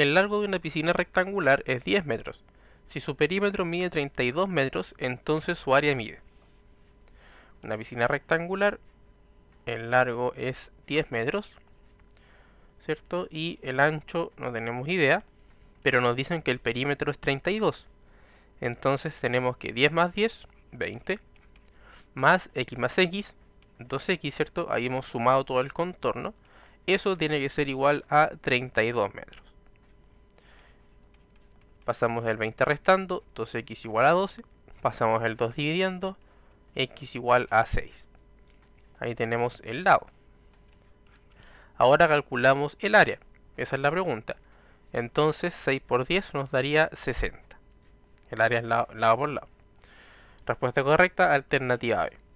El largo de una piscina rectangular es 10 metros. Si su perímetro mide 32 metros, entonces su área mide. Una piscina rectangular, el largo es 10 metros, ¿cierto? Y el ancho no tenemos idea, pero nos dicen que el perímetro es 32. Entonces tenemos que 10 más 10, 20, más x más x, 2x, ¿cierto? Ahí hemos sumado todo el contorno. Eso tiene que ser igual a 32 metros pasamos el 20 restando, 2x igual a 12, pasamos el 2 dividiendo, x igual a 6. Ahí tenemos el lado. Ahora calculamos el área, esa es la pregunta. Entonces 6 por 10 nos daría 60. El área es lado, lado por lado. Respuesta correcta, alternativa B.